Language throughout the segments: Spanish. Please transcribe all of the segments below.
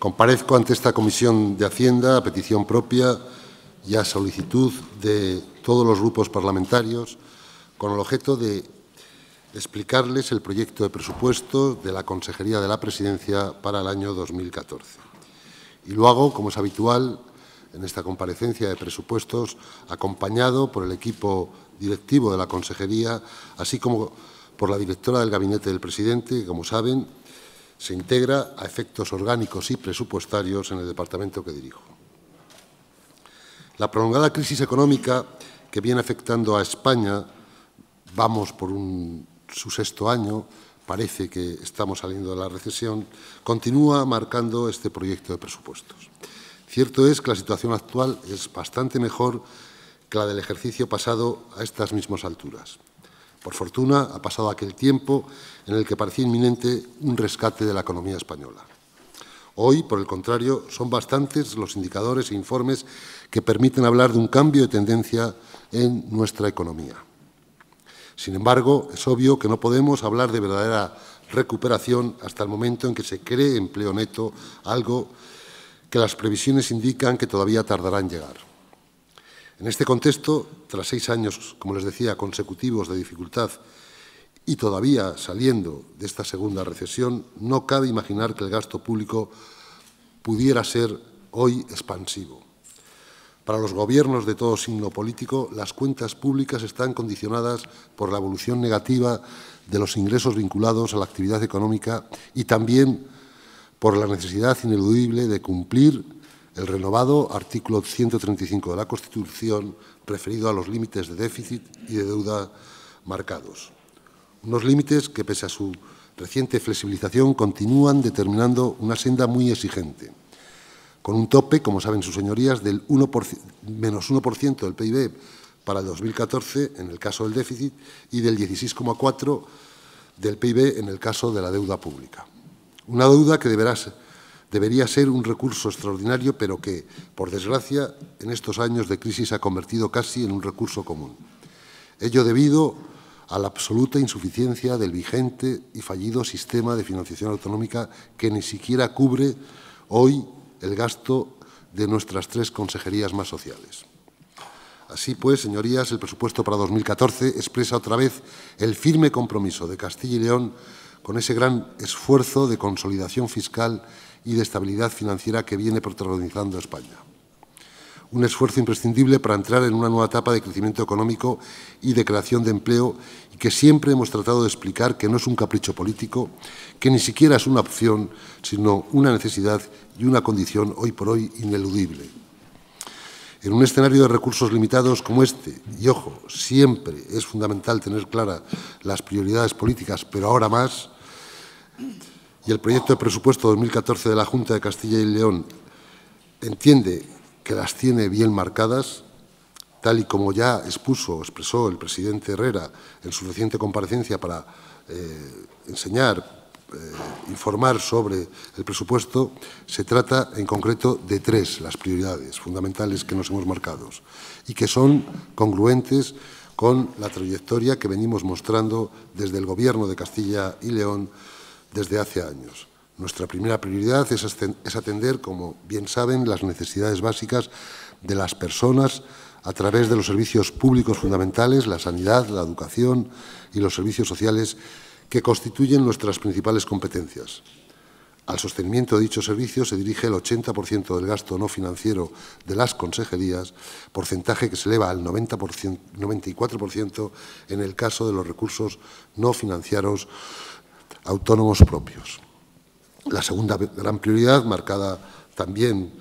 Comparezco ante esta Comisión de Hacienda a petición propia y a solicitud de todos los grupos parlamentarios con el objeto de explicarles el proyecto de presupuesto de la Consejería de la Presidencia para el año 2014. Y lo hago, como es habitual, en esta comparecencia de presupuestos, acompañado por el equipo directivo de la Consejería, así como por la directora del Gabinete del Presidente, que, como saben, se integra a efectos orgánicos y presupuestarios en el departamento que dirijo. La prolongada crisis económica que viene afectando a España, vamos por su sexto año, parece que estamos saliendo de la recesión, continúa marcando este proyecto de presupuestos. Cierto es que la situación actual es bastante mejor que la del ejercicio pasado a estas mismas alturas. Por fortuna, ha pasado aquel tiempo en el que parecía inminente un rescate de la economía española. Hoy, por el contrario, son bastantes los indicadores e informes que permiten hablar de un cambio de tendencia en nuestra economía. Sin embargo, es obvio que no podemos hablar de verdadera recuperación hasta el momento en que se cree empleo neto, algo que las previsiones indican que todavía tardará en llegar. En este contexto, tras seis años, como les decía, consecutivos de dificultad y todavía saliendo de esta segunda recesión, no cabe imaginar que el gasto público pudiera ser hoy expansivo. Para los gobiernos de todo signo político, las cuentas públicas están condicionadas por la evolución negativa de los ingresos vinculados a la actividad económica y también por la necesidad ineludible de cumplir el renovado artículo 135 de la Constitución referido a los límites de déficit y de deuda marcados. Unos límites que, pese a su reciente flexibilización, continúan determinando una senda muy exigente, con un tope, como saben sus señorías, del 1%, menos 1% del PIB para 2014 en el caso del déficit y del 16,4% del PIB en el caso de la deuda pública. Una deuda que deberá ser debería ser un recurso extraordinario, pero que, por desgracia, en estos años de crisis se ha convertido casi en un recurso común. Ello debido a la absoluta insuficiencia del vigente y fallido sistema de financiación autonómica que ni siquiera cubre hoy el gasto de nuestras tres consejerías más sociales. Así pues, señorías, el presupuesto para 2014 expresa otra vez el firme compromiso de Castilla y León con ese gran esfuerzo de consolidación fiscal y de estabilidad financiera que viene protagonizando España. Un esfuerzo imprescindible para entrar en una nueva etapa de crecimiento económico y de creación de empleo y que siempre hemos tratado de explicar que no es un capricho político, que ni siquiera es una opción, sino una necesidad y una condición hoy por hoy ineludible. En un escenario de recursos limitados como este, y ojo, siempre es fundamental tener claras las prioridades políticas, pero ahora más, y el proyecto de presupuesto 2014 de la Junta de Castilla y León entiende que las tiene bien marcadas, tal y como ya expuso expresó el presidente Herrera en su reciente comparecencia para eh, enseñar, eh, informar sobre el presupuesto, se trata en concreto de tres las prioridades fundamentales que nos hemos marcado y que son congruentes con la trayectoria que venimos mostrando desde el Gobierno de Castilla y León desde hace años. Nuestra primera prioridad es atender, como bien saben, las necesidades básicas de las personas a través de los servicios públicos fundamentales, la sanidad, la educación y los servicios sociales que constituyen nuestras principales competencias. Al sostenimiento de dichos servicios se dirige el 80% del gasto no financiero de las consejerías, porcentaje que se eleva al 90%, 94% en el caso de los recursos no financieros autónomos propios. La segunda gran prioridad, marcada también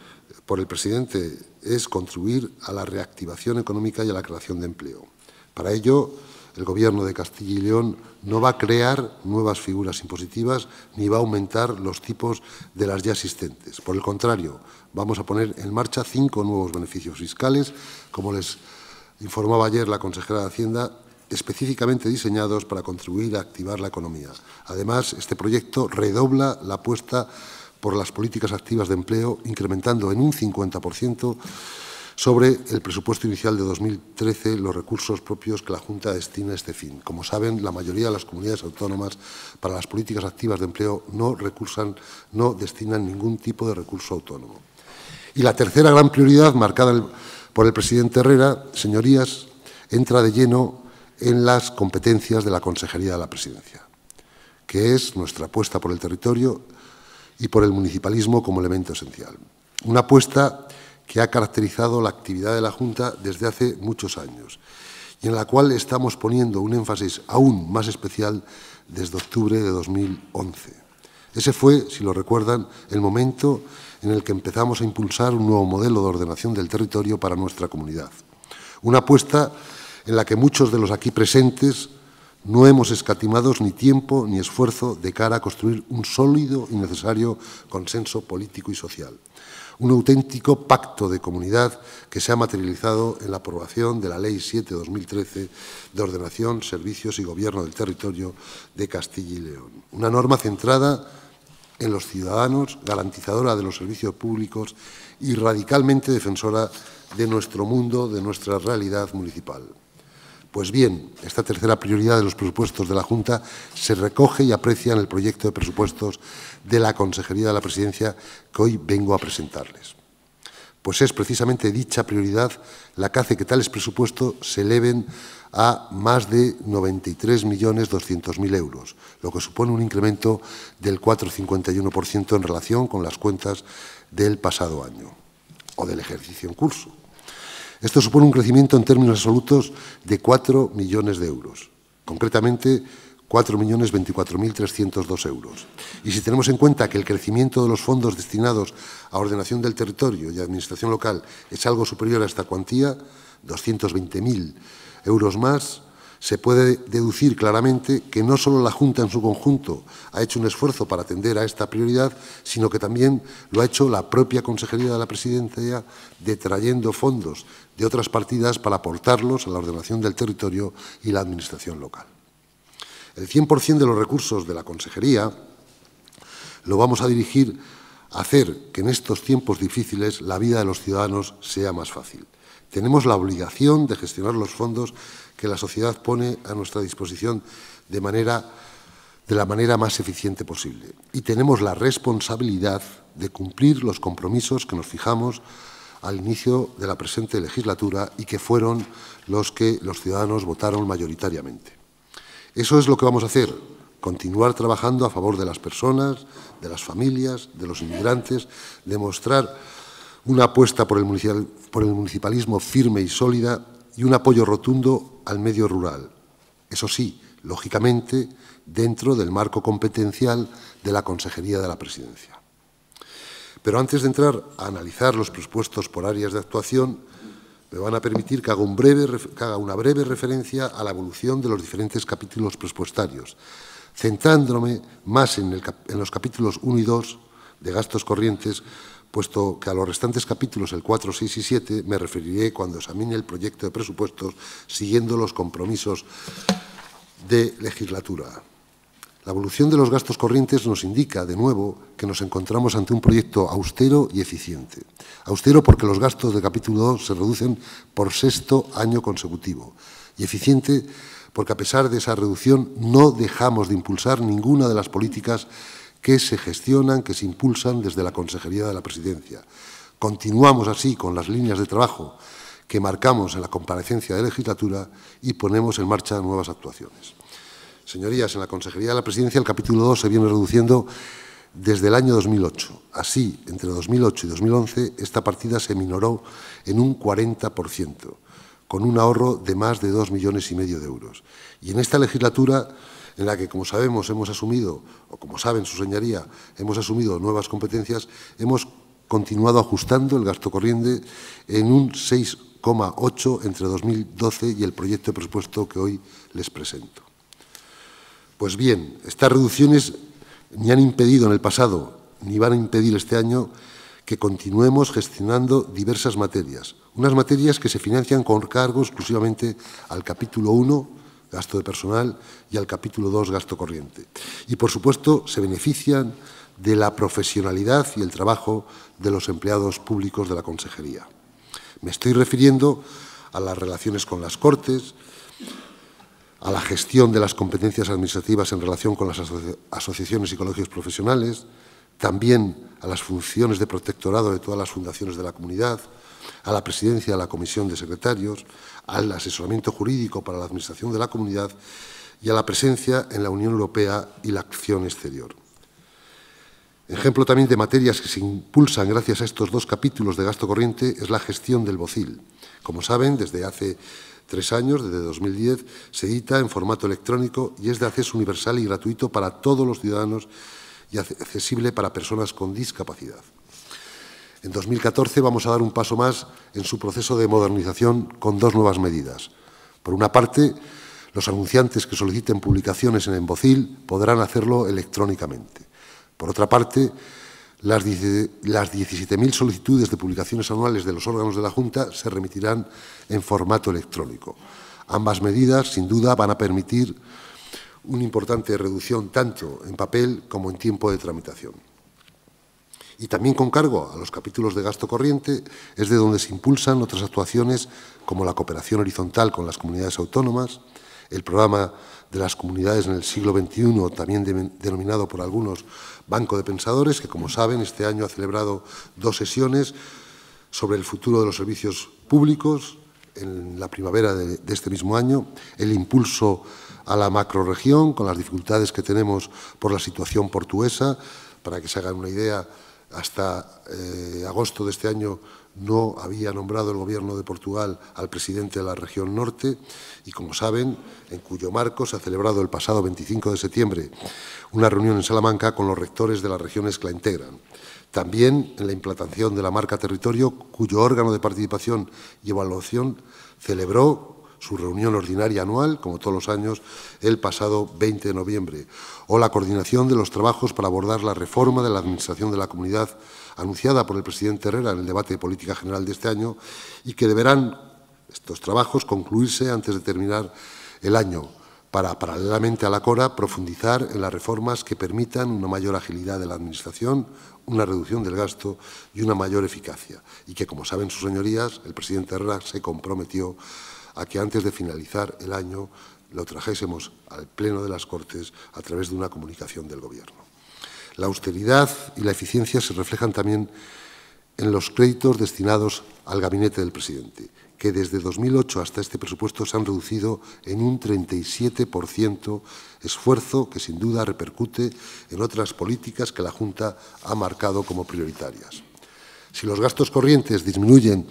por el presidente, es contribuir a la reactivación económica y a la creación de empleo. Para ello, el Gobierno de Castilla y León no va a crear nuevas figuras impositivas ni va a aumentar los tipos de las ya existentes. Por el contrario, vamos a poner en marcha cinco nuevos beneficios fiscales. Como les informaba ayer la consejera de Hacienda, específicamente diseñados para contribuir a activar la economía. Además, este proyecto redobla la apuesta por las políticas activas de empleo, incrementando en un 50% sobre el presupuesto inicial de 2013 los recursos propios que la Junta destina a este fin. Como saben, la mayoría de las comunidades autónomas para las políticas activas de empleo no, recursan, no destinan ningún tipo de recurso autónomo. Y la tercera gran prioridad marcada por el presidente Herrera, señorías, entra de lleno en las competencias de la Consejería de la Presidencia, que es nuestra apuesta por el territorio y por el municipalismo como elemento esencial. Una apuesta que ha caracterizado la actividad de la Junta desde hace muchos años y en la cual estamos poniendo un énfasis aún más especial desde octubre de 2011. Ese fue, si lo recuerdan, el momento en el que empezamos a impulsar un nuevo modelo de ordenación del territorio para nuestra comunidad. Una apuesta en la que muchos de los aquí presentes no hemos escatimado ni tiempo ni esfuerzo de cara a construir un sólido y necesario consenso político y social. Un auténtico pacto de comunidad que se ha materializado en la aprobación de la Ley 7-2013 de Ordenación, Servicios y Gobierno del Territorio de Castilla y León. Una norma centrada en los ciudadanos, garantizadora de los servicios públicos y radicalmente defensora de nuestro mundo, de nuestra realidad municipal. Pues bien, esta tercera prioridad de los presupuestos de la Junta se recoge y aprecia en el proyecto de presupuestos de la Consejería de la Presidencia que hoy vengo a presentarles. Pues es precisamente dicha prioridad la que hace que tales presupuestos se eleven a más de 93.200.000 euros, lo que supone un incremento del 4,51% en relación con las cuentas del pasado año o del ejercicio en curso esto supone un crecimiento en términos absolutos de 4 millones de euros, concretamente 4.024.302 euros. Y si tenemos en cuenta que el crecimiento de los fondos destinados a ordenación del territorio y administración local es algo superior a esta cuantía, 220.000 euros más, se puede deducir claramente que no solo la Junta en su conjunto ha hecho un esfuerzo para atender a esta prioridad, sino que también lo ha hecho la propia Consejería de la Presidencia, detrayendo fondos de otras partidas para aportarlos a la ordenación del territorio y la Administración local. El 100% de los recursos de la Consejería lo vamos a dirigir a hacer que en estos tiempos difíciles la vida de los ciudadanos sea más fácil. Tenemos la obligación de gestionar los fondos que la sociedad pone a nuestra disposición de, manera, de la manera más eficiente posible. Y tenemos la responsabilidad de cumplir los compromisos que nos fijamos al inicio de la presente legislatura y que fueron los que los ciudadanos votaron mayoritariamente. Eso es lo que vamos a hacer, continuar trabajando a favor de las personas, de las familias, de los inmigrantes, demostrar una apuesta por el, municipalismo firme y sólida y un apoyo rotundo al medio rural. Eso sí, lógicamente, dentro del marco competencial de la Consejería de la Presidencia. Pero antes de entrar a analizar los presupuestos por áreas de actuación, me van a permitir que haga, una breve referencia a la evolución de los diferentes capítulos presupuestarios, centrándome más en, en los capítulos 1 y 2 de gastos corrientes puesto que a los restantes capítulos, el 4, 6 y 7, me referiré cuando examine el proyecto de presupuestos siguiendo los compromisos de legislatura. La evolución de los gastos corrientes nos indica, de nuevo, que nos encontramos ante un proyecto austero y eficiente. Austero porque los gastos del capítulo 2 se reducen por sexto año consecutivo y eficiente porque a pesar de esa reducción no dejamos de impulsar ninguna de las políticas que se gestionan, que se impulsan desde la Consejería de la Presidencia. Continuamos así con las líneas de trabajo que marcamos en la comparecencia de legislatura y ponemos en marcha nuevas actuaciones. Señorías, en la Consejería de la Presidencia el capítulo 2 se viene reduciendo desde el año 2008. Así, entre 2008 y 2011, esta partida se minoró en un 40%, con un ahorro de más de 2 millones y medio de euros. Y en esta legislatura en la que, como sabemos, hemos asumido, o como saben su señoría, hemos asumido nuevas competencias, hemos continuado ajustando el gasto corriente en un 6,8 entre 2012 y el proyecto de presupuesto que hoy les presento. Pues bien, estas reducciones ni han impedido en el pasado ni van a impedir este año que continuemos gestionando diversas materias, unas materias que se financian con cargo exclusivamente al capítulo 1 gasto de personal, y al capítulo 2, gasto corriente. Y, por supuesto, se benefician de la profesionalidad y el trabajo de los empleados públicos de la Consejería. Me estoy refiriendo a las relaciones con las Cortes, a la gestión de las competencias administrativas en relación con las asociaciones y colegios profesionales, también a las funciones de protectorado de todas las fundaciones de la comunidad, a la presidencia de la Comisión de Secretarios, al asesoramiento jurídico para la administración de la comunidad y a la presencia en la Unión Europea y la acción exterior. Ejemplo también de materias que se impulsan gracias a estos dos capítulos de gasto corriente es la gestión del bocil. Como saben, desde hace tres años, desde 2010, se edita en formato electrónico y es de acceso universal y gratuito para todos los ciudadanos y accesible para personas con discapacidad. En 2014 vamos a dar un paso más en su proceso de modernización con dos nuevas medidas. Por una parte, los anunciantes que soliciten publicaciones en Embocil podrán hacerlo electrónicamente. Por otra parte, las 17.000 solicitudes de publicaciones anuales de los órganos de la Junta se remitirán en formato electrónico. Ambas medidas, sin duda, van a permitir una importante reducción tanto en papel como en tiempo de tramitación y también con cargo a los capítulos de gasto corriente, es de donde se impulsan otras actuaciones como la cooperación horizontal con las comunidades autónomas, el programa de las comunidades en el siglo XXI, también denominado por algunos Banco de Pensadores, que como saben este año ha celebrado dos sesiones sobre el futuro de los servicios públicos en la primavera de, este mismo año, el impulso a la macroregión con las dificultades que tenemos por la situación portuguesa, para que se hagan una idea, hasta eh, agosto de este año no había nombrado el Gobierno de Portugal al presidente de la región norte y, como saben, en cuyo marco se ha celebrado el pasado 25 de septiembre una reunión en Salamanca con los rectores de las regiones que la integran. También en la implantación de la marca territorio, cuyo órgano de participación y evaluación celebró su reunión ordinaria anual, como todos los años, el pasado 20 de noviembre, o la coordinación de los trabajos para abordar la reforma de la Administración de la Comunidad anunciada por el presidente Herrera en el debate de política general de este año y que deberán estos trabajos concluirse antes de terminar el año para, paralelamente a la CORA, profundizar en las reformas que permitan una mayor agilidad de la Administración, una reducción del gasto y una mayor eficacia, y que, como saben sus señorías, el presidente Herrera se comprometió a que antes de finalizar el año lo trajésemos al Pleno de las Cortes a través de una comunicación del Gobierno. La austeridad y la eficiencia se reflejan también en los créditos destinados al gabinete del presidente, que desde 2008 hasta este presupuesto se han reducido en un 37%, esfuerzo que sin duda repercute en otras políticas que la Junta ha marcado como prioritarias. Si los gastos corrientes disminuyen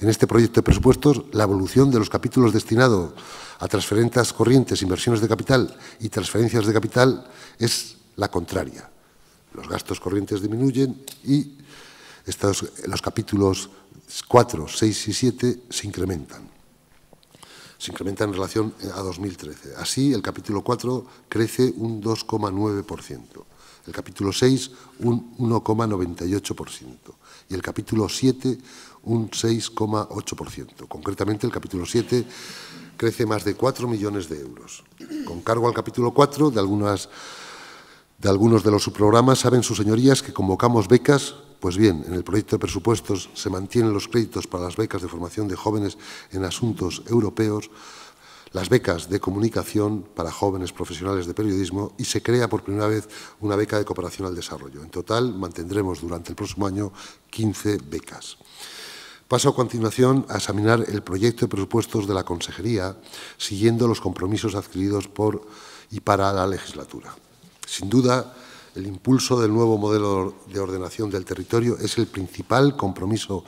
en este proyecto de presupuestos, la evolución de los capítulos destinados a transferencias corrientes, inversiones de capital y transferencias de capital es la contraria. Los gastos corrientes disminuyen y los capítulos 4, 6 y 7 se incrementan. Se incrementan en relación eh, a 2013. Así, el capítulo 4 crece un 2,9%, el capítulo 6 un 1,98%, y el capítulo 7 un 6,8%. Concretamente, el capítulo 7 crece más de 4 millones de euros. Con cargo al capítulo 4 de, algunas, de algunos de los subprogramas, saben sus señorías que convocamos becas. Pues bien, en el proyecto de presupuestos se mantienen los créditos para las becas de formación de jóvenes en asuntos europeos las becas de comunicación para jóvenes profesionales de periodismo y se crea por primera vez una beca de cooperación al desarrollo. En total mantendremos durante el próximo año 15 becas. Paso a continuación a examinar el proyecto de presupuestos de la Consejería, siguiendo los compromisos adquiridos por y para la legislatura. Sin duda, el impulso del nuevo modelo de ordenación del territorio es el principal compromiso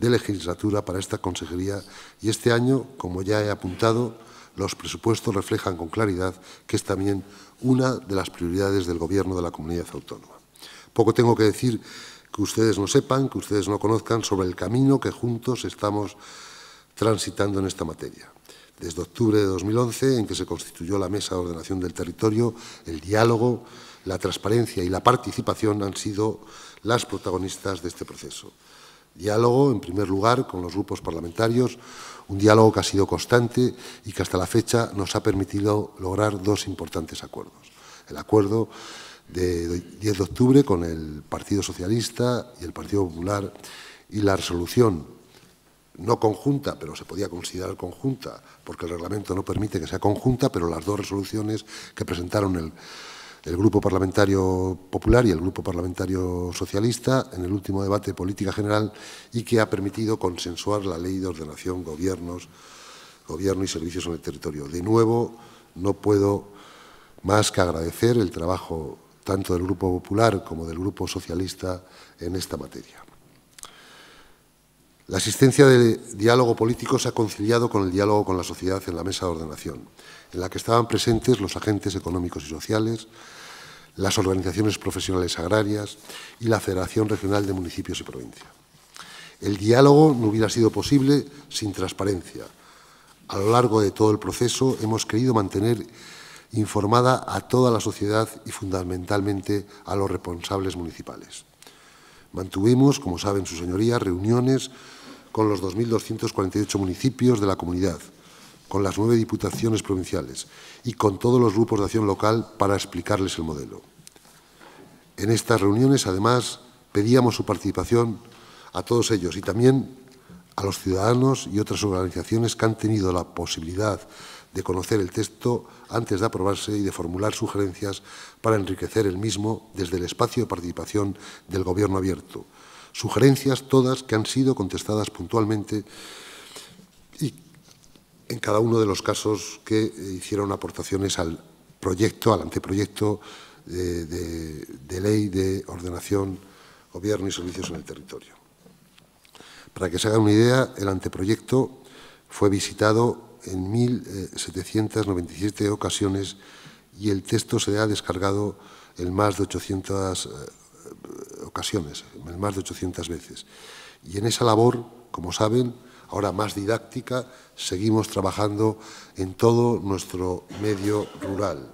de legislatura para esta consejería y este año, como ya he apuntado, los presupuestos reflejan con claridad que es también una de las prioridades del Gobierno de la comunidad autónoma. Poco tengo que decir que ustedes no sepan, que ustedes no conozcan sobre el camino que juntos estamos transitando en esta materia. Desde octubre de 2011, en que se constituyó la Mesa de Ordenación del Territorio, el diálogo, la transparencia y la participación han sido las protagonistas de este proceso. Diálogo, en primer lugar, con los grupos parlamentarios, un diálogo que ha sido constante y que hasta la fecha nos ha permitido lograr dos importantes acuerdos. El acuerdo de 10 de octubre con el Partido Socialista y el Partido Popular y la resolución no conjunta, pero se podía considerar conjunta, porque el reglamento no permite que sea conjunta, pero las dos resoluciones que presentaron el el Grupo Parlamentario Popular y el Grupo Parlamentario Socialista en el último debate de política general y que ha permitido consensuar la ley de ordenación gobiernos, gobierno y servicios en el territorio. De nuevo, no puedo más que agradecer el trabajo tanto del Grupo Popular como del Grupo Socialista en esta materia. La asistencia de diálogo político se ha conciliado con el diálogo con la sociedad en la mesa de ordenación en la que estaban presentes los agentes económicos y sociales, las organizaciones profesionales agrarias y la Federación Regional de Municipios y Provincias. El diálogo no hubiera sido posible sin transparencia. A lo largo de todo el proceso hemos querido mantener informada a toda la sociedad y fundamentalmente a los responsables municipales. Mantuvimos, como saben sus señorías, reuniones con los 2.248 municipios de la comunidad, con las nueve diputaciones provinciales y con todos los grupos de acción local para explicarles el modelo. En estas reuniones, además, pedíamos su participación a todos ellos y también a los ciudadanos y otras organizaciones que han tenido la posibilidad de conocer el texto antes de aprobarse y de formular sugerencias para enriquecer el mismo desde el espacio de participación del Gobierno abierto. Sugerencias todas que han sido contestadas puntualmente y en cada uno de los casos que hicieron aportaciones al proyecto, al anteproyecto de, de ley de ordenación, gobierno y servicios en el territorio. Para que se hagan una idea, el anteproyecto fue visitado en 1.797 eh, ocasiones y el texto se ha descargado en más de 800 eh, ocasiones, en más de 800 veces. Y en esa labor, como saben, ahora más didáctica, seguimos trabajando en todo nuestro medio rural.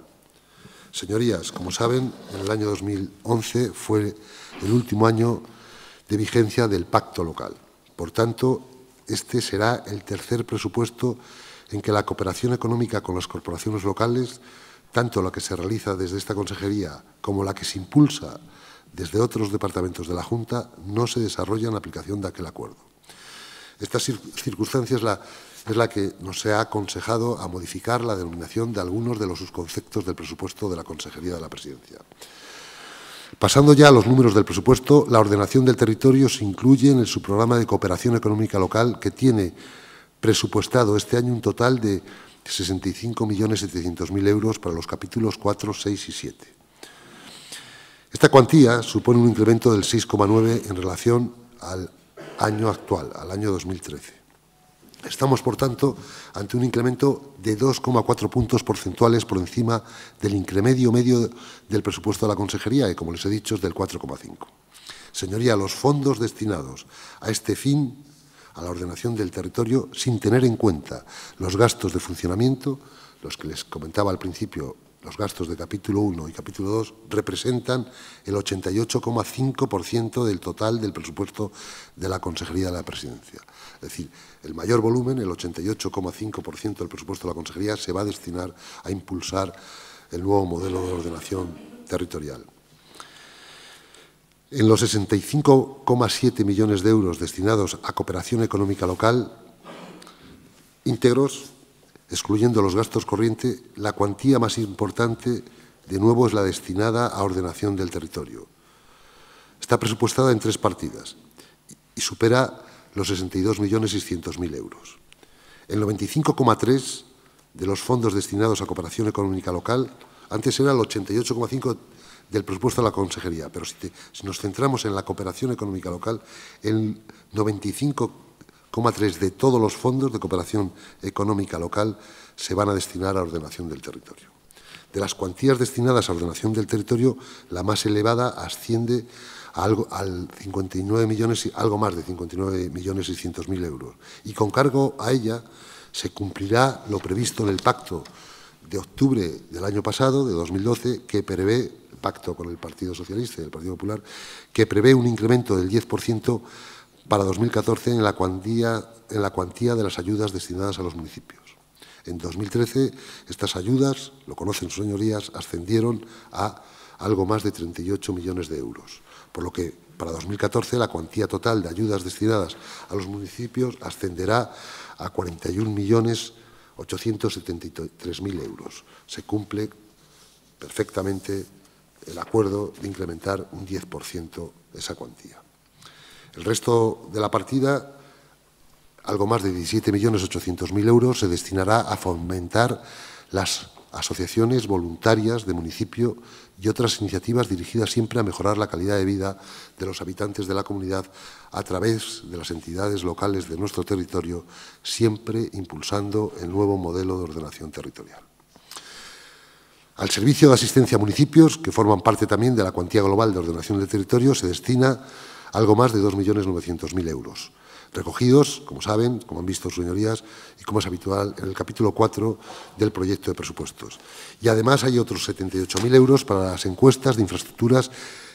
Señorías, como saben, en el año 2011 fue el último año de vigencia del pacto local. Por tanto, este será el tercer presupuesto en que la cooperación económica con las corporaciones locales, tanto la que se realiza desde esta consejería como la que se impulsa desde otros departamentos de la Junta, no se desarrolla en aplicación de aquel acuerdo. Estas circunstancias la, es la que nos ha aconsejado a modificar la denominación de algunos de los subconceptos del presupuesto de la Consejería de la Presidencia. Pasando ya a los números del presupuesto, la ordenación del territorio se incluye en el subprograma de cooperación económica local que tiene presupuestado este año un total de 65.700.000 euros para los capítulos 4, 6 y 7. Esta cuantía supone un incremento del 6,9 en relación al año actual, al año 2013. Estamos, por tanto, ante un incremento de 2,4 puntos porcentuales por encima del incremento medio del presupuesto de la Consejería, que, como les he dicho, es del 4,5. Señoría, los fondos destinados a este fin, a la ordenación del territorio, sin tener en cuenta los gastos de funcionamiento, los que les comentaba al principio los gastos de capítulo 1 y capítulo 2 representan el 88,5% del total del presupuesto de la Consejería de la Presidencia. Es decir, el mayor volumen, el 88,5% del presupuesto de la Consejería, se va a destinar a impulsar el nuevo modelo de ordenación territorial. En los 65,7 millones de euros destinados a cooperación económica local, íntegros Excluyendo los gastos corrientes, la cuantía más importante de nuevo es la destinada a ordenación del territorio. Está presupuestada en tres partidas y supera los 62.600.000 euros. El 95,3 de los fondos destinados a cooperación económica local, antes era el 88,5 del presupuesto de la consejería, pero si, nos centramos en la cooperación económica local, el 95 de todos los fondos de cooperación económica local se van a destinar a ordenación del territorio. De las cuantías destinadas a ordenación del territorio, la más elevada asciende a algo, al 59 millones, algo más de 59.600.000 millones euros. Y con cargo a ella se cumplirá lo previsto en el pacto de octubre del año pasado, de 2012, que prevé, pacto con el Partido Socialista y el Partido Popular, que prevé un incremento del 10% para 2014 en la, cuantía, en la cuantía de las ayudas destinadas a los municipios. En 2013 estas ayudas, lo conocen sus señorías, ascendieron a algo más de 38 millones de euros, por lo que para 2014 la cuantía total de ayudas destinadas a los municipios ascenderá a 41.873.000 millones euros. Se cumple perfectamente el acuerdo de incrementar un 10% esa cuantía. El resto de la partida, algo más de 17.800.000 euros, se destinará a fomentar las asociaciones voluntarias de municipio y otras iniciativas dirigidas siempre a mejorar la calidad de vida de los habitantes de la comunidad a través de las entidades locales de nuestro territorio, siempre impulsando el nuevo modelo de ordenación territorial. Al servicio de asistencia a municipios, que forman parte también de la cuantía global de ordenación del territorio, se destina algo más de 2.900.000 euros, recogidos, como saben, como han visto sus señorías, y como es habitual, en el capítulo 4 del proyecto de presupuestos. Y además hay otros 78.000 euros para las encuestas de infraestructuras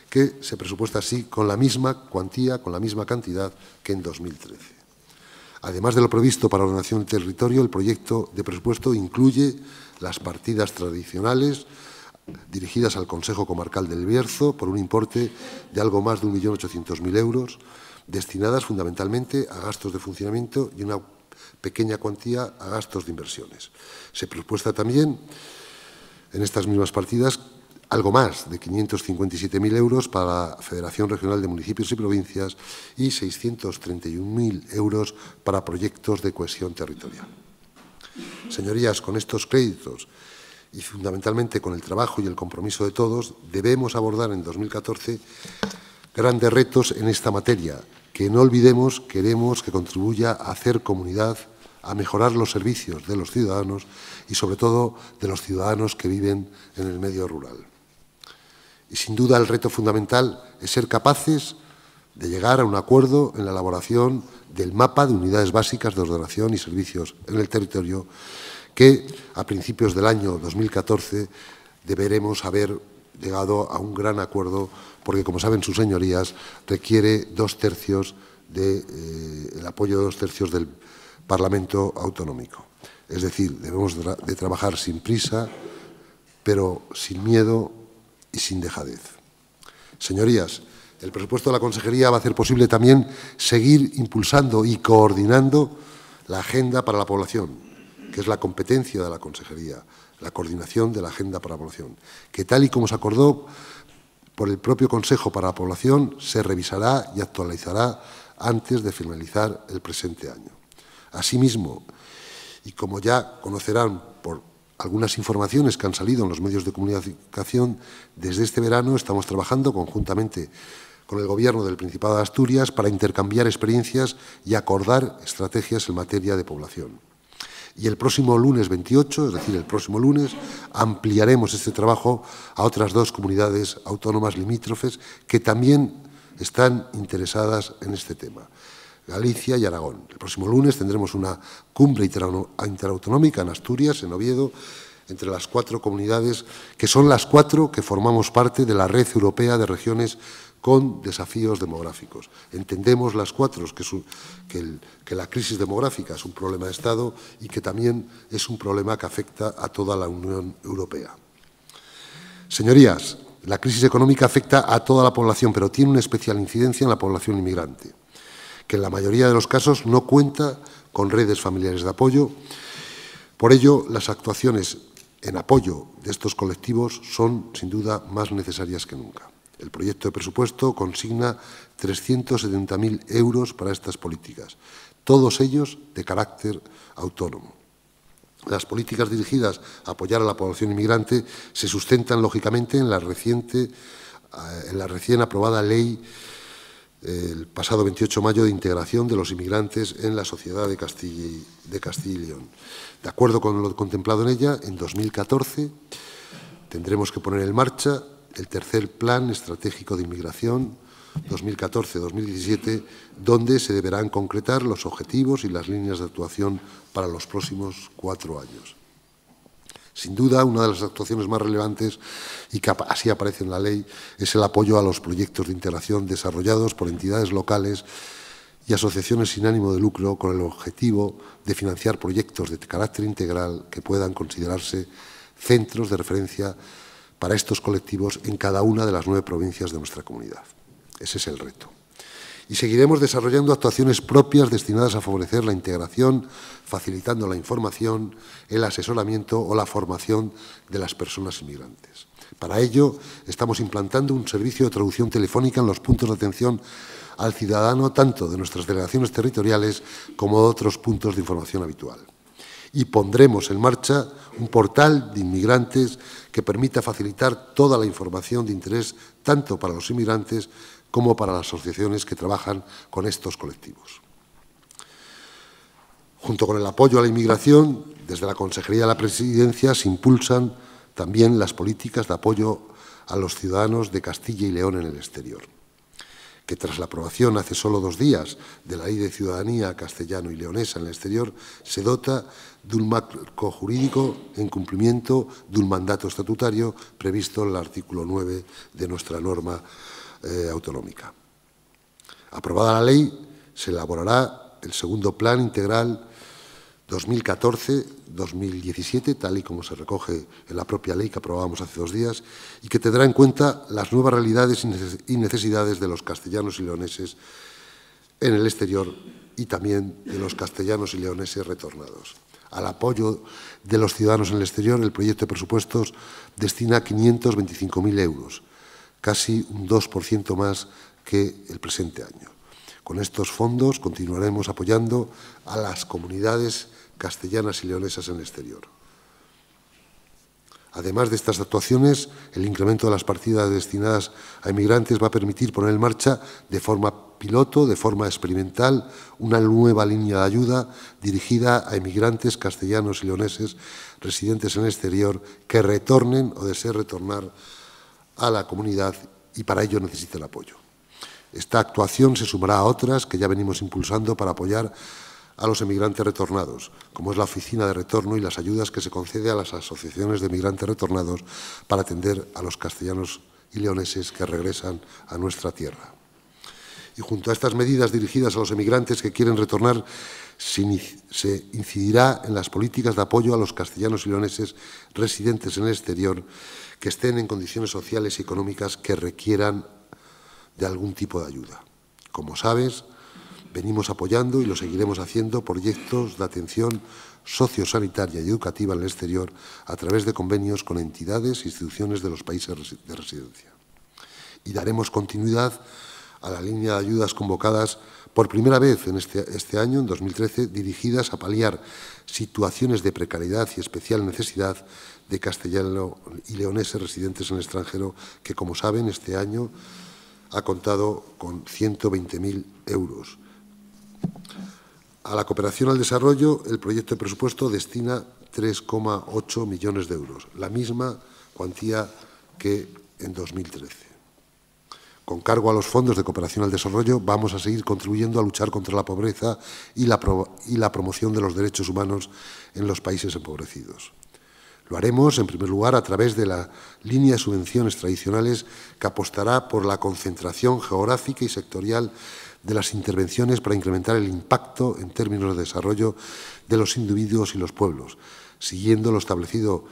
que se presupuesta así con la misma cuantía, con la misma cantidad que en 2013. Además de lo previsto para la ordenación del territorio, el proyecto de presupuesto incluye las partidas tradicionales dirigidas al Consejo Comarcal del Bierzo por un importe de algo más de 1.800.000 euros, destinadas fundamentalmente a gastos de funcionamiento y una pequeña cuantía a gastos de inversiones. Se propuesta también en estas mismas partidas algo más de 557.000 euros para la Federación Regional de Municipios y Provincias y 631.000 euros para proyectos de cohesión territorial. Señorías, con estos créditos y fundamentalmente con el trabajo y el compromiso de todos, debemos abordar en 2014 grandes retos en esta materia, que no olvidemos queremos que contribuya a hacer comunidad, a mejorar los servicios de los ciudadanos y sobre todo de los ciudadanos que viven en el medio rural. Y sin duda el reto fundamental es ser capaces de llegar a un acuerdo en la elaboración del mapa de unidades básicas de ordenación y servicios en el territorio que a principios del año 2014 deberemos haber llegado a un gran acuerdo, porque, como saben sus señorías, requiere dos tercios de, eh, el apoyo de dos tercios del Parlamento autonómico. Es decir, debemos de trabajar sin prisa, pero sin miedo y sin dejadez. Señorías, el presupuesto de la Consejería va a hacer posible también seguir impulsando y coordinando la agenda para la población, que es la competencia de la Consejería, la coordinación de la Agenda para la Población, que tal y como se acordó por el propio Consejo para la Población, se revisará y actualizará antes de finalizar el presente año. Asimismo, y como ya conocerán por algunas informaciones que han salido en los medios de comunicación, desde este verano estamos trabajando conjuntamente con el Gobierno del Principado de Asturias para intercambiar experiencias y acordar estrategias en materia de población. Y el próximo lunes 28, es decir, el próximo lunes, ampliaremos este trabajo a otras dos comunidades autónomas limítrofes que también están interesadas en este tema. Galicia y Aragón. El próximo lunes tendremos una cumbre interautonómica en Asturias, en Oviedo, entre las cuatro comunidades, que son las cuatro que formamos parte de la Red Europea de Regiones con desafíos demográficos. Entendemos las cuatro que, la crisis demográfica es un problema de Estado y que también es un problema que afecta a toda la Unión Europea. Señorías, la crisis económica afecta a toda la población, pero tiene una especial incidencia en la población inmigrante, que en la mayoría de los casos no cuenta con redes familiares de apoyo. Por ello, las actuaciones en apoyo de estos colectivos son, sin duda, más necesarias que nunca. El proyecto de presupuesto consigna 370.000 euros para estas políticas, todos ellos de carácter autónomo. Las políticas dirigidas a apoyar a la población inmigrante se sustentan, lógicamente, en la, reciente, eh, en la recién aprobada ley eh, el pasado 28 de mayo de integración de los inmigrantes en la sociedad de Castilla, de Castilla y León. De acuerdo con lo contemplado en ella, en 2014 tendremos que poner en marcha el tercer plan estratégico de inmigración 2014-2017, donde se deberán concretar los objetivos y las líneas de actuación para los próximos cuatro años. Sin duda, una de las actuaciones más relevantes, y así aparece en la ley, es el apoyo a los proyectos de integración desarrollados por entidades locales y asociaciones sin ánimo de lucro con el objetivo de financiar proyectos de carácter integral que puedan considerarse centros de referencia para estos colectivos en cada una de las nueve provincias de nuestra comunidad. Ese es el reto. Y seguiremos desarrollando actuaciones propias destinadas a favorecer la integración, facilitando la información, el asesoramiento o la formación de las personas inmigrantes. Para ello, estamos implantando un servicio de traducción telefónica en los puntos de atención al ciudadano, tanto de nuestras delegaciones territoriales como de otros puntos de información habitual. Y pondremos en marcha un portal de inmigrantes que permita facilitar toda la información de interés tanto para los inmigrantes como para las asociaciones que trabajan con estos colectivos. Junto con el apoyo a la inmigración, desde la Consejería de la Presidencia se impulsan también las políticas de apoyo a los ciudadanos de Castilla y León en el exterior que tras la aprobación hace solo dos días de la Ley de Ciudadanía castellano y leonesa en el exterior, se dota de un marco jurídico en cumplimiento de un mandato estatutario previsto en el artículo 9 de nuestra norma eh, autonómica. Aprobada la ley, se elaborará el segundo plan integral 2014-2017, tal y como se recoge en la propia ley que aprobamos hace dos días, y que tendrá en cuenta las nuevas realidades y necesidades de los castellanos y leoneses en el exterior y también de los castellanos y leoneses retornados. Al apoyo de los ciudadanos en el exterior, el proyecto de presupuestos destina 525.000 euros, casi un 2% más que el presente año. Con estos fondos continuaremos apoyando a las comunidades castellanas y leonesas en el exterior. Además de estas actuaciones, el incremento de las partidas destinadas a emigrantes va a permitir poner en marcha de forma piloto, de forma experimental, una nueva línea de ayuda dirigida a emigrantes castellanos y leoneses residentes en el exterior que retornen o deseen retornar a la comunidad y para ello necesitan apoyo. Esta actuación se sumará a otras que ya venimos impulsando para apoyar a los emigrantes retornados, como es la oficina de retorno y las ayudas que se concede a las asociaciones de emigrantes retornados para atender a los castellanos y leoneses que regresan a nuestra tierra. Y junto a estas medidas dirigidas a los emigrantes que quieren retornar, se incidirá en las políticas de apoyo a los castellanos y leoneses residentes en el exterior que estén en condiciones sociales y económicas que requieran de algún tipo de ayuda. Como sabes, Venimos apoyando y lo seguiremos haciendo proyectos de atención sociosanitaria y educativa en el exterior a través de convenios con entidades e instituciones de los países de residencia. Y daremos continuidad a la línea de ayudas convocadas por primera vez en este, este, año, en 2013, dirigidas a paliar situaciones de precariedad y especial necesidad de castellano y leoneses residentes en el extranjero, que, como saben, este año ha contado con 120.000 euros. A la cooperación al desarrollo, el proyecto de presupuesto destina 3,8 millones de euros, la misma cuantía que en 2013. Con cargo a los fondos de cooperación al desarrollo, vamos a seguir contribuyendo a luchar contra la pobreza y la, promoción de los derechos humanos en los países empobrecidos. Lo haremos, en primer lugar, a través de la línea de subvenciones tradicionales que apostará por la concentración geográfica y sectorial de las intervenciones para incrementar el impacto en términos de desarrollo de los individuos y los pueblos, siguiendo lo establecido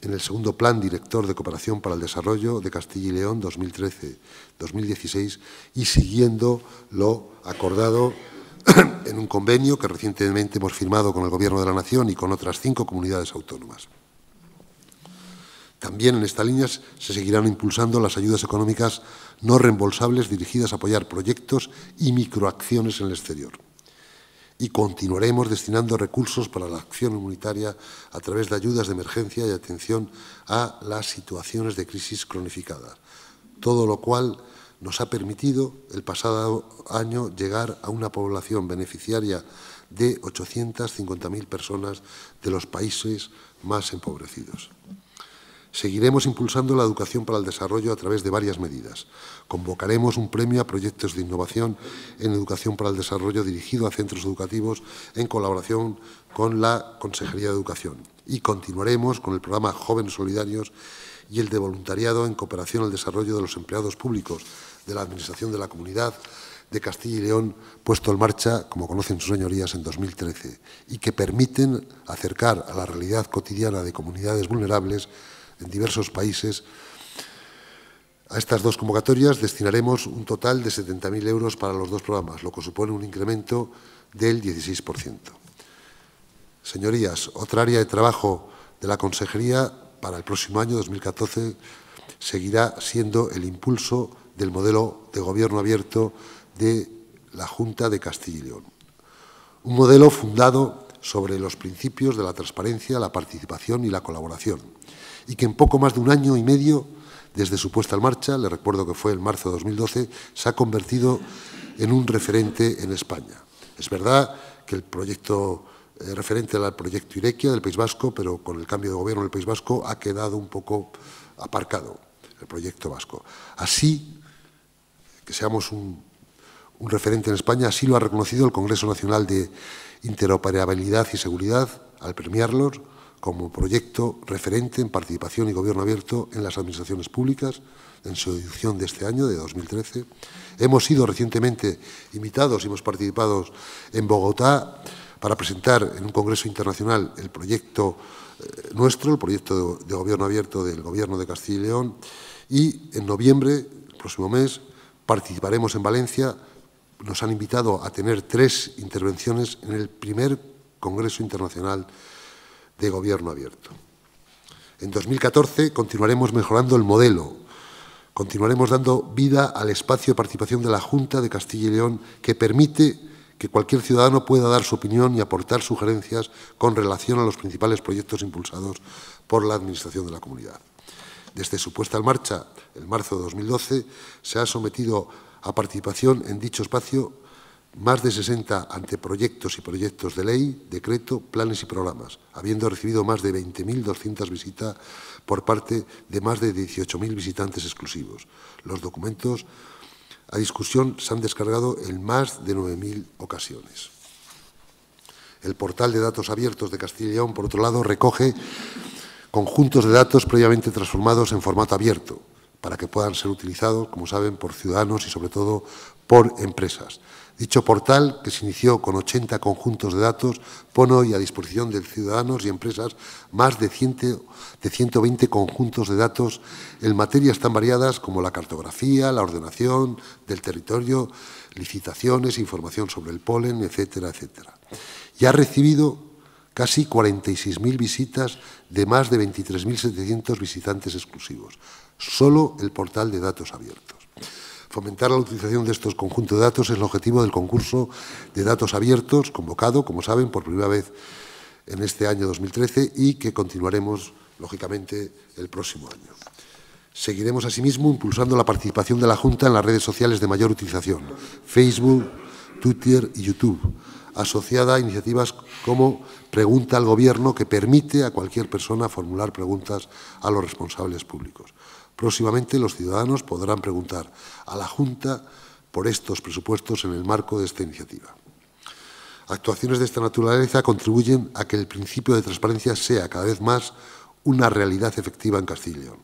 en el segundo Plan Director de Cooperación para el Desarrollo de Castilla y León 2013-2016 y siguiendo lo acordado en un convenio que recientemente hemos firmado con el Gobierno de la Nación y con otras cinco comunidades autónomas. También en esta línea se seguirán impulsando las ayudas económicas no reembolsables dirigidas a apoyar proyectos y microacciones en el exterior. Y continuaremos destinando recursos para la acción humanitaria a través de ayudas de emergencia y atención a las situaciones de crisis cronificadas. Todo lo cual nos ha permitido el pasado año llegar a una población beneficiaria de 850.000 personas de los países más empobrecidos. Seguiremos impulsando la educación para el desarrollo a través de varias medidas. Convocaremos un premio a proyectos de innovación en educación para el desarrollo dirigido a centros educativos en colaboración con la Consejería de Educación. Y continuaremos con el programa Jóvenes Solidarios y el de voluntariado en cooperación al desarrollo de los empleados públicos de la Administración de la Comunidad de Castilla y León, puesto en marcha, como conocen sus señorías, en 2013, y que permiten acercar a la realidad cotidiana de comunidades vulnerables en diversos países. A estas dos convocatorias destinaremos un total de 70.000 euros para los dos programas, lo que supone un incremento del 16%. Señorías, otra área de trabajo de la Consejería para el próximo año 2014 seguirá siendo el impulso del modelo de gobierno abierto de la Junta de Castilla y León. Un modelo fundado sobre los principios de la transparencia, la participación y la colaboración y que en poco más de un año y medio desde su puesta en marcha, le recuerdo que fue en marzo de 2012, se ha convertido en un referente en España. Es verdad que el proyecto eh, referente al proyecto Irequia del País Vasco, pero con el cambio de gobierno del País Vasco ha quedado un poco aparcado el proyecto vasco. Así, que seamos un, un referente en España, así lo ha reconocido el Congreso Nacional de Interoperabilidad y Seguridad al premiarlos como proyecto referente en participación y gobierno abierto en las administraciones públicas en su edición de este año, de 2013. Hemos sido recientemente invitados y hemos participado en Bogotá para presentar en un congreso internacional el proyecto eh, nuestro, el proyecto de, gobierno abierto del gobierno de Castilla y León. Y en noviembre, el próximo mes, participaremos en Valencia. Nos han invitado a tener tres intervenciones en el primer congreso internacional de gobierno abierto. En 2014 continuaremos mejorando el modelo, continuaremos dando vida al espacio de participación de la Junta de Castilla y León que permite que cualquier ciudadano pueda dar su opinión y aportar sugerencias con relación a los principales proyectos impulsados por la Administración de la Comunidad. Desde su puesta en marcha, en marzo de 2012, se ha sometido a participación en dicho espacio más de 60 anteproyectos y proyectos de ley, decreto, planes y programas, habiendo recibido más de 20.200 visitas por parte de más de 18.000 visitantes exclusivos. Los documentos a discusión se han descargado en más de 9.000 ocasiones. El portal de datos abiertos de Castilla y León, por otro lado, recoge conjuntos de datos previamente transformados en formato abierto, para que puedan ser utilizados, como saben, por ciudadanos y sobre todo por empresas. Dicho portal, que se inició con 80 conjuntos de datos, pone hoy a disposición de ciudadanos y empresas más de, 120 conjuntos de datos en materias tan variadas como la cartografía, la ordenación del territorio, licitaciones, información sobre el polen, etcétera, etcétera. Y ha recibido casi 46.000 visitas de más de 23.700 visitantes exclusivos. Solo el portal de datos abierto. Fomentar la utilización de estos conjuntos de datos es el objetivo del concurso de datos abiertos, convocado, como saben, por primera vez en este año 2013 y que continuaremos, lógicamente, el próximo año. Seguiremos, asimismo, impulsando la participación de la Junta en las redes sociales de mayor utilización, Facebook, Twitter y YouTube, asociada a iniciativas como Pregunta al Gobierno, que permite a cualquier persona formular preguntas a los responsables públicos. Próximamente los ciudadanos podrán preguntar a la Junta por estos presupuestos en el marco de esta iniciativa. Actuaciones de esta naturaleza contribuyen a que el principio de transparencia sea cada vez más una realidad efectiva en Castillo.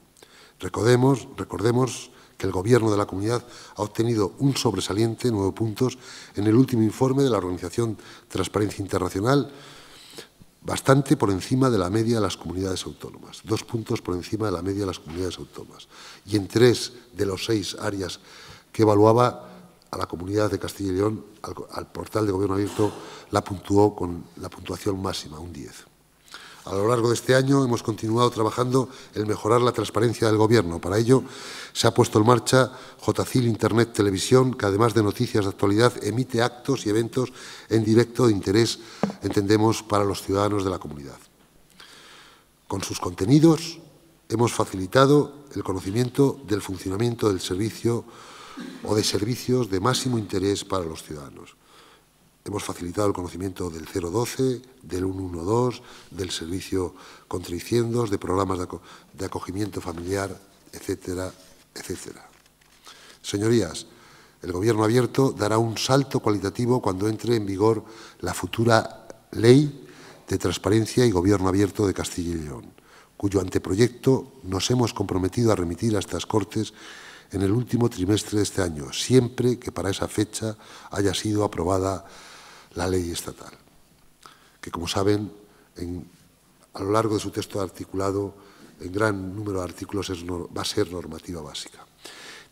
Recordemos, recordemos que el Gobierno de la comunidad ha obtenido un sobresaliente nueve puntos en el último informe de la Organización Transparencia Internacional bastante por encima de la media de las comunidades autónomas, dos puntos por encima de la media de las comunidades autónomas. Y en tres de los seis áreas que evaluaba a la comunidad de Castilla y León, al, portal de gobierno abierto, la puntuó con la puntuación máxima, un 10. A lo largo de este año hemos continuado trabajando en mejorar la transparencia del Gobierno. Para ello se ha puesto en marcha JCIL Internet Televisión, que además de noticias de actualidad emite actos y eventos en directo de interés, entendemos, para los ciudadanos de la comunidad. Con sus contenidos hemos facilitado el conocimiento del funcionamiento del servicio o de servicios de máximo interés para los ciudadanos. Hemos facilitado el conocimiento del 012, del 112, del servicio contra incendios, de programas de acogimiento familiar, etcétera, etcétera. Señorías, el Gobierno abierto dará un salto cualitativo cuando entre en vigor la futura Ley de Transparencia y Gobierno Abierto de Castilla y León, cuyo anteproyecto nos hemos comprometido a remitir a estas Cortes en el último trimestre de este año, siempre que para esa fecha haya sido aprobada la ley estatal, que como saben, a lo largo de su texto articulado, en gran número de artículos va a ser normativa básica.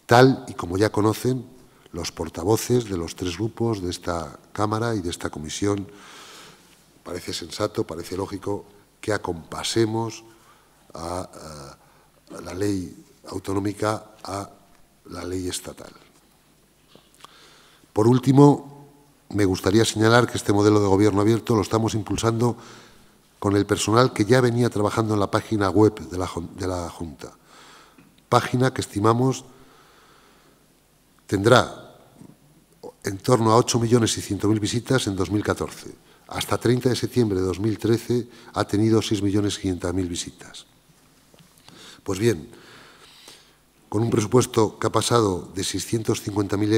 Tal y como ya conocen los portavoces de los tres grupos de esta Cámara y de esta Comisión, parece sensato, parece lógico que acompasemos a la ley autonómica a la ley estatal. Por último, me gustaría señalar que este modelo de gobierno abierto lo estamos impulsando con el personal que ya venía trabajando en la página web de la, Junta, página que estimamos tendrá en torno a 8.100.000 millones y visitas en 2014. Hasta 30 de septiembre de 2013 ha tenido 6.500.000 millones visitas. Pues bien, con un presupuesto que ha pasado de 650.000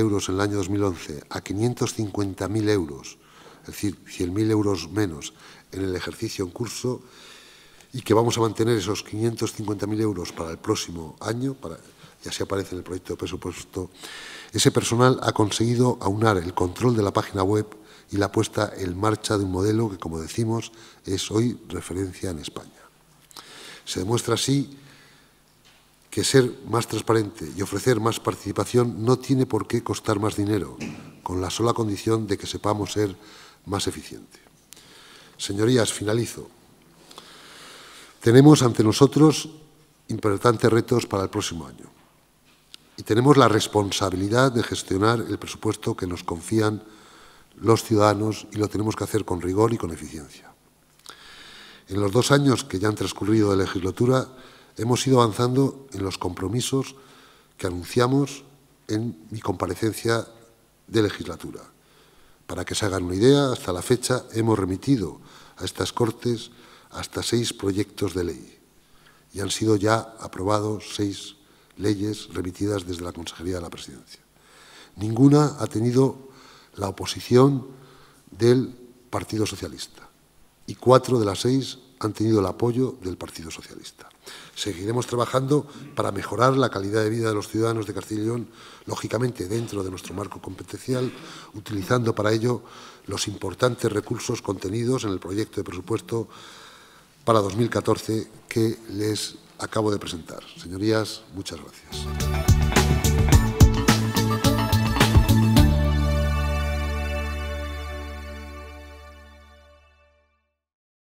euros en el año 2011 a 550.000 euros, es decir, 100.000 euros menos en el ejercicio en curso, y que vamos a mantener esos 550.000 euros para el próximo año, para, y así aparece en el proyecto de presupuesto, ese personal ha conseguido aunar el control de la página web y la puesta en marcha de un modelo que, como decimos, es hoy referencia en España. Se demuestra así que ser más transparente y ofrecer más participación no tiene por qué costar más dinero, con la sola condición de que sepamos ser más eficientes. Señorías, finalizo. Tenemos ante nosotros importantes retos para el próximo año y tenemos la responsabilidad de gestionar el presupuesto que nos confían los ciudadanos y lo tenemos que hacer con rigor y con eficiencia. En los dos años que ya han transcurrido de legislatura, Hemos ido avanzando en los compromisos que anunciamos en mi comparecencia de legislatura. Para que se hagan una idea, hasta la fecha hemos remitido a estas Cortes hasta seis proyectos de ley y han sido ya aprobados seis leyes remitidas desde la Consejería de la Presidencia. Ninguna ha tenido la oposición del Partido Socialista y cuatro de las seis han tenido el apoyo del Partido Socialista. Seguiremos trabajando para mejorar la calidad de vida de los ciudadanos de Castilla y León, lógicamente dentro de nuestro marco competencial, utilizando para ello los importantes recursos contenidos en el proyecto de presupuesto para 2014 que les acabo de presentar. Señorías, muchas gracias.